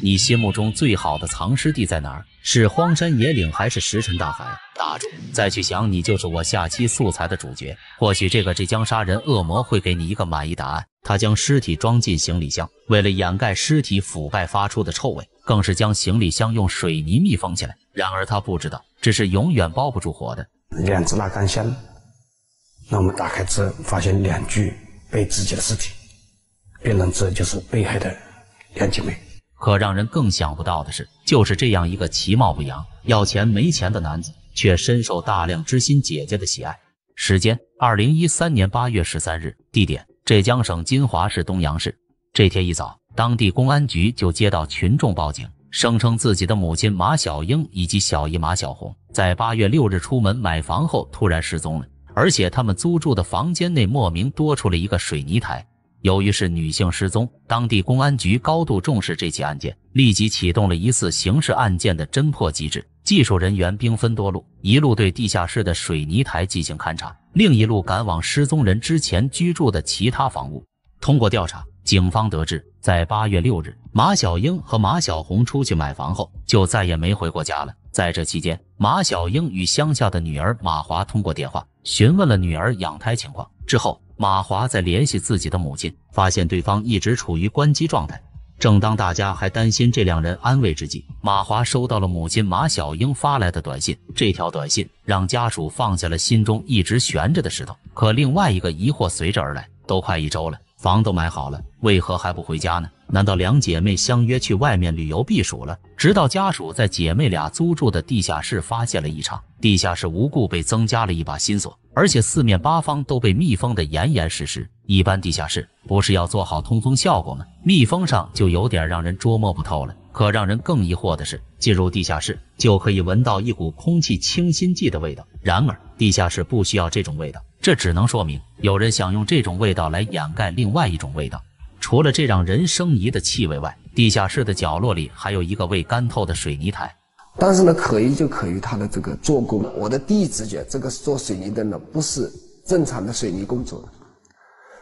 你心目中最好的藏尸地在哪儿？是荒山野岭还是石沉大海？打住！再去想，你就是我下期素材的主角。或许这个浙江杀人恶魔会给你一个满意答案。他将尸体装进行李箱，为了掩盖尸体腐败发出的臭味，更是将行李箱用水泥密封起来。然而他不知道，这是永远包不住火的。两只拉杆箱，那我们打开之后发现两具被肢解的尸体，辨认这就是被害的两姐妹。可让人更想不到的是，就是这样一个其貌不扬、要钱没钱的男子，却深受大量知心姐姐的喜爱。时间：二零一三年八月十三日，地点：浙江省金华市东阳市。这天一早，当地公安局就接到群众报警，声称自己的母亲马小英以及小姨马小红在八月六日出门买房后突然失踪了，而且他们租住的房间内莫名多出了一个水泥台。由于是女性失踪，当地公安局高度重视这起案件，立即启动了一次刑事案件的侦破机制。技术人员兵分多路，一路对地下室的水泥台进行勘查，另一路赶往失踪人之前居住的其他房屋。通过调查，警方得知，在八月六日，马小英和马小红出去买房后，就再也没回过家了。在这期间，马小英与乡下的女儿马华通过电话询问了女儿养胎情况之后。马华在联系自己的母亲，发现对方一直处于关机状态。正当大家还担心这两人安慰之际，马华收到了母亲马小英发来的短信。这条短信让家属放下了心中一直悬着的石头。可另外一个疑惑随之而来：都快一周了，房都买好了，为何还不回家呢？难道两姐妹相约去外面旅游避暑了？直到家属在姐妹俩租住的地下室发现了异常，地下室无故被增加了一把新锁。而且四面八方都被密封得严严实实。一般地下室不是要做好通风效果吗？密封上就有点让人捉摸不透了。可让人更疑惑的是，进入地下室就可以闻到一股空气清新剂的味道。然而，地下室不需要这种味道，这只能说明有人想用这种味道来掩盖另外一种味道。除了这让人生疑的气味外，地下室的角落里还有一个未干透的水泥台。但是呢，可疑就可疑，它的这个做工，我的第一直觉，这个是做水泥的呢，不是正常的水泥工做的，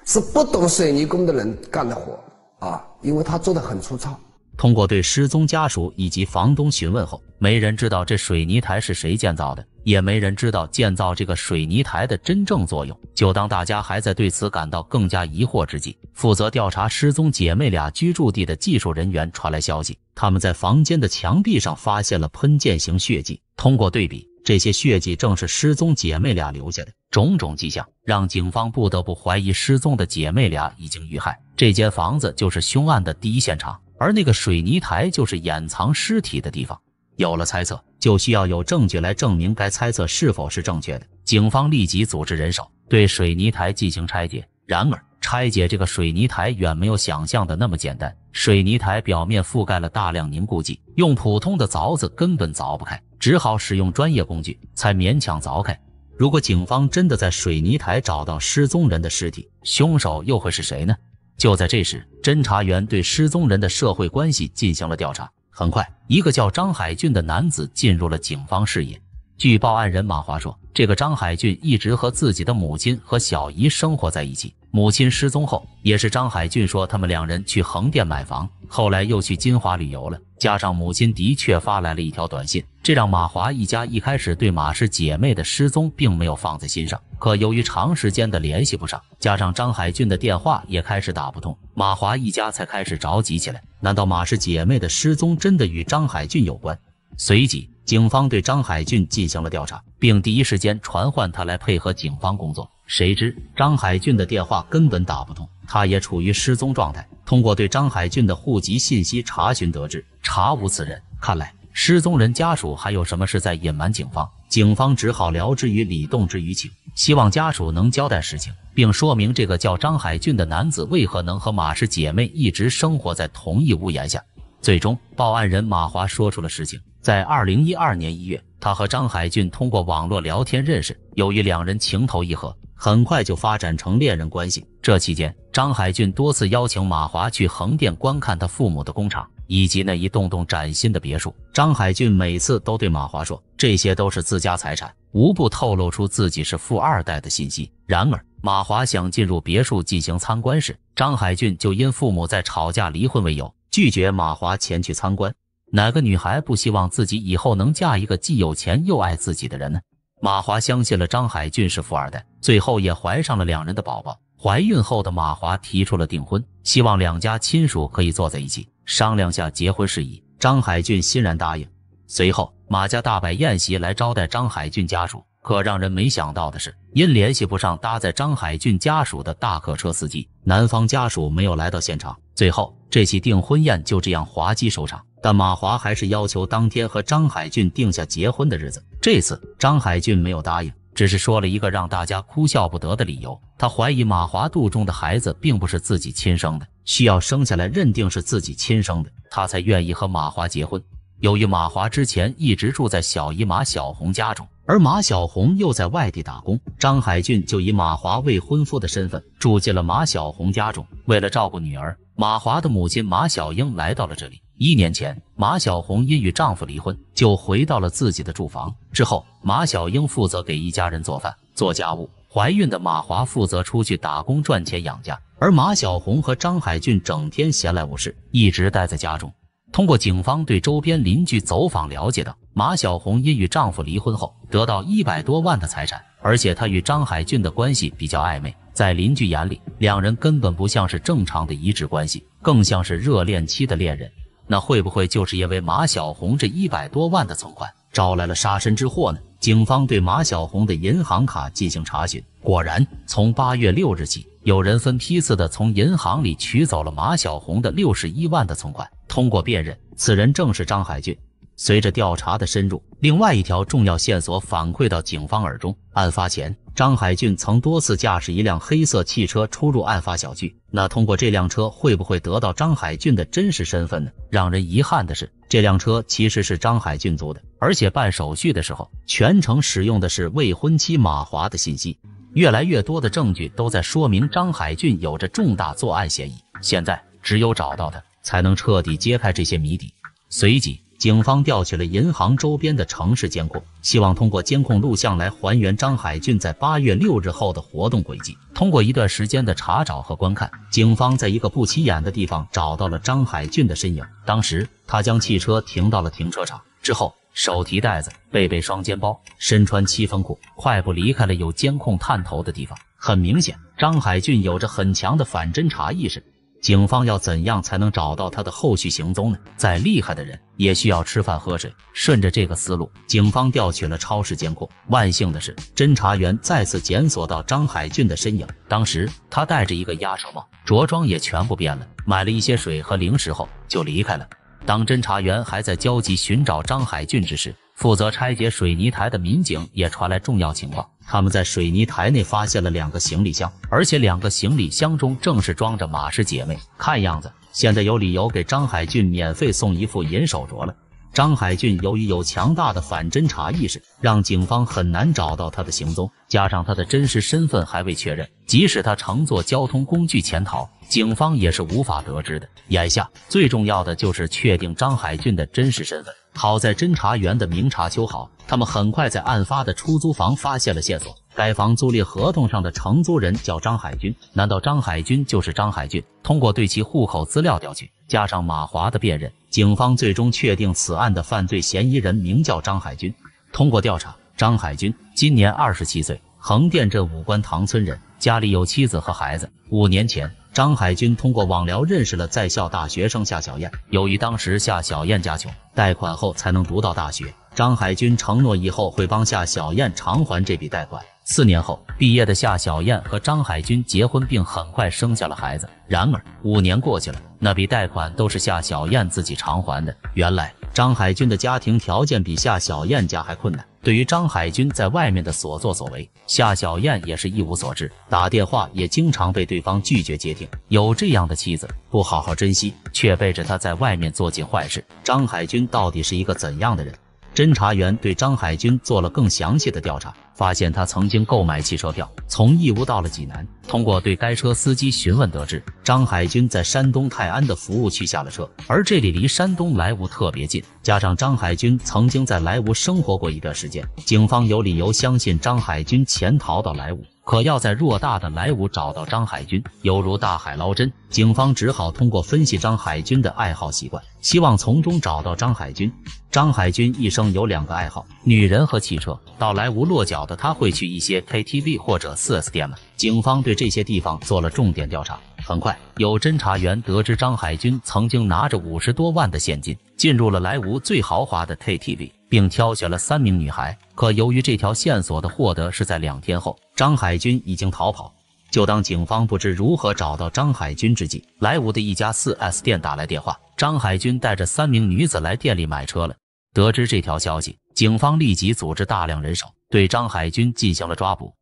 是不懂水泥工的人干的活啊，因为他做的很粗糙。通过对失踪家属以及房东询问后，没人知道这水泥台是谁建造的，也没人知道建造这个水泥台的真正作用。就当大家还在对此感到更加疑惑之际，负责调查失踪姐妹俩居住地的技术人员传来消息。他们在房间的墙壁上发现了喷溅型血迹，通过对比，这些血迹正是失踪姐妹俩留下的。种种迹象让警方不得不怀疑失踪的姐妹俩已经遇害。这间房子就是凶案的第一现场，而那个水泥台就是掩藏尸体的地方。有了猜测，就需要有证据来证明该猜测是否是正确的。警方立即组织人手对水泥台进行拆解。然而，拆解这个水泥台远没有想象的那么简单。水泥台表面覆盖了大量凝固剂，用普通的凿子根本凿不开，只好使用专业工具才勉强凿开。如果警方真的在水泥台找到失踪人的尸体，凶手又会是谁呢？就在这时，侦查员对失踪人的社会关系进行了调查。很快，一个叫张海俊的男子进入了警方视野。据报案人马华说，这个张海俊一直和自己的母亲和小姨生活在一起。母亲失踪后，也是张海俊说他们两人去横店买房，后来又去金华旅游了。加上母亲的确发来了一条短信，这让马华一家一开始对马氏姐妹的失踪并没有放在心上。可由于长时间的联系不上，加上张海俊的电话也开始打不通，马华一家才开始着急起来。难道马氏姐妹的失踪真的与张海俊有关？随即，警方对张海俊进行了调查，并第一时间传唤他来配合警方工作。谁知张海俊的电话根本打不通，他也处于失踪状态。通过对张海俊的户籍信息查询得知，查无此人。看来失踪人家属还有什么事在隐瞒警方？警方只好聊之于理，动之于情，希望家属能交代实情，并说明这个叫张海俊的男子为何能和马氏姐妹一直生活在同一屋檐下。最终，报案人马华说出了实情：在二零一二年一月。他和张海俊通过网络聊天认识，由于两人情投意合，很快就发展成恋人关系。这期间，张海俊多次邀请马华去横店观看他父母的工厂以及那一栋栋崭新的别墅。张海俊每次都对马华说：“这些都是自家财产”，无不透露出自己是富二代的信息。然而，马华想进入别墅进行参观时，张海俊就因父母在吵架离婚为由，拒绝马华前去参观。哪个女孩不希望自己以后能嫁一个既有钱又爱自己的人呢？马华相信了张海俊是富二代，最后也怀上了两人的宝宝。怀孕后的马华提出了订婚，希望两家亲属可以坐在一起商量下结婚事宜。张海俊欣然答应。随后，马家大摆宴席来招待张海俊家属。可让人没想到的是，因联系不上搭载张海俊家属的大客车司机，男方家属没有来到现场。最后，这起订婚宴就这样滑稽收场。但马华还是要求当天和张海俊定下结婚的日子。这次张海俊没有答应，只是说了一个让大家哭笑不得的理由：他怀疑马华肚中的孩子并不是自己亲生的，需要生下来认定是自己亲生的，他才愿意和马华结婚。由于马华之前一直住在小姨马小红家中，而马小红又在外地打工，张海俊就以马华未婚夫的身份住进了马小红家中。为了照顾女儿，马华的母亲马小英来到了这里。一年前，马小红因与丈夫离婚，就回到了自己的住房。之后，马小英负责给一家人做饭、做家务；怀孕的马华负责出去打工赚钱养家。而马小红和张海俊整天闲来无事，一直待在家中。通过警方对周边邻居走访了解到，马小红因与丈夫离婚后得到一百多万的财产，而且她与张海俊的关系比较暧昧。在邻居眼里，两人根本不像是正常的一致关系，更像是热恋期的恋人。那会不会就是因为马小红这一百多万的存款招来了杀身之祸呢？警方对马小红的银行卡进行查询，果然，从八月六日起，有人分批次的从银行里取走了马小红的六十一万的存款。通过辨认，此人正是张海俊。随着调查的深入，另外一条重要线索反馈到警方耳中：案发前。张海俊曾多次驾驶一辆黑色汽车出入案发小区，那通过这辆车会不会得到张海俊的真实身份呢？让人遗憾的是，这辆车其实是张海俊租的，而且办手续的时候全程使用的是未婚妻马华的信息。越来越多的证据都在说明张海俊有着重大作案嫌疑，现在只有找到他，才能彻底揭开这些谜底。随即。警方调取了银行周边的城市监控，希望通过监控录像来还原张海俊在八月六日后的活动轨迹。通过一段时间的查找和观看，警方在一个不起眼的地方找到了张海俊的身影。当时，他将汽车停到了停车场，之后手提袋子，背背双肩包，身穿七分裤，快步离开了有监控探头的地方。很明显，张海俊有着很强的反侦查意识。警方要怎样才能找到他的后续行踪呢？再厉害的人也需要吃饭喝水。顺着这个思路，警方调取了超市监控。万幸的是，侦查员再次检索到张海俊的身影。当时他戴着一个鸭舌帽，着装也全部变了。买了一些水和零食后就离开了。当侦查员还在焦急寻找张海俊之时，负责拆解水泥台的民警也传来重要情况，他们在水泥台内发现了两个行李箱，而且两个行李箱中正是装着马氏姐妹。看样子，现在有理由给张海俊免费送一副银手镯了。张海俊由于有强大的反侦查意识，让警方很难找到他的行踪。加上他的真实身份还未确认，即使他乘坐交通工具潜逃，警方也是无法得知的。眼下最重要的就是确定张海俊的真实身份。好在侦查员的明察秋毫，他们很快在案发的出租房发现了线索。该房租赁合同上的承租人叫张海军，难道张海军就是张海军？通过对其户口资料调取，加上马华的辨认，警方最终确定此案的犯罪嫌疑人名叫张海军。通过调查，张海军今年二十七岁，横店镇五官塘村人，家里有妻子和孩子。五年前，张海军通过网聊认识了在校大学生夏小燕。由于当时夏小燕家穷，贷款后才能读到大学，张海军承诺以后会帮夏小燕偿还这笔贷款。四年后，毕业的夏小燕和张海军结婚，并很快生下了孩子。然而，五年过去了，那笔贷款都是夏小燕自己偿还的。原来，张海军的家庭条件比夏小燕家还困难。对于张海军在外面的所作所为，夏小燕也是一无所知，打电话也经常被对方拒绝接听。有这样的妻子，不好好珍惜，却背着他在外面做尽坏事。张海军到底是一个怎样的人？侦查员对张海军做了更详细的调查，发现他曾经购买汽车票从义乌到了济南。通过对该车司机询问得知，张海军在山东泰安的服务区下了车，而这里离山东莱芜特别近。加上张海军曾经在莱芜生活过一段时间，警方有理由相信张海军潜逃到莱芜。可要在偌大的莱芜找到张海军，犹如大海捞针。警方只好通过分析张海军的爱好习惯，希望从中找到张海军。张海军一生有两个爱好：女人和汽车。到莱芜落脚的他，会去一些 KTV 或者 4S 店吗？警方对这些地方做了重点调查。很快，有侦查员得知张海军曾经拿着五十多万的现金进入了莱芜最豪华的 KTV，并挑选了三名女孩。可由于这条线索的获得是在两天后，张海军已经逃跑。就当警方不知如何找到张海军之际，莱芜的一家 4S 店打来电话，张海军带着三名女子来店里买车了。得知这条消息，警方立即组织大量人手对张海军进行了抓捕。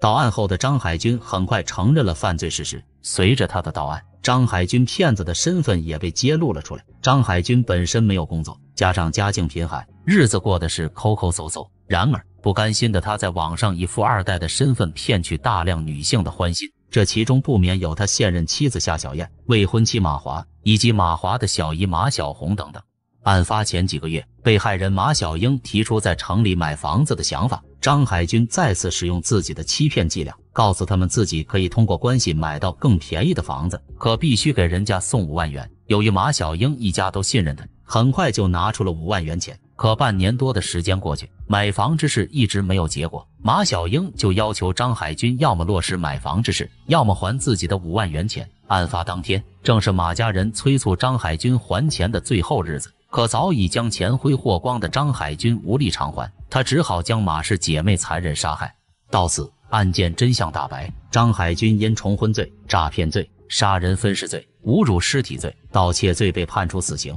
到案后的张海军很快承认了犯罪事实。随着他的到案，张海军骗子的身份也被揭露了出来。张海军本身没有工作，加上家境贫寒，日子过得是抠抠搜搜。然而不甘心的他，在网上以富二代的身份骗取大量女性的欢心，这其中不免有他现任妻子夏小燕、未婚妻马华以及马华的小姨马小红等等。案发前几个月，被害人马小英提出在城里买房子的想法，张海军再次使用自己的欺骗伎俩。告诉他们自己可以通过关系买到更便宜的房子，可必须给人家送五万元。由于马小英一家都信任他，很快就拿出了五万元钱。可半年多的时间过去，买房之事一直没有结果。马小英就要求张海军要么落实买房之事，要么还自己的五万元钱。案发当天正是马家人催促张海军还钱的最后日子，可早已将钱挥霍光的张海军无力偿还，他只好将马氏姐妹残忍杀害。到此。案件真相大白，张海军因重婚罪、诈骗罪、杀人分尸罪、侮辱尸体罪、盗窃罪被判处死刑。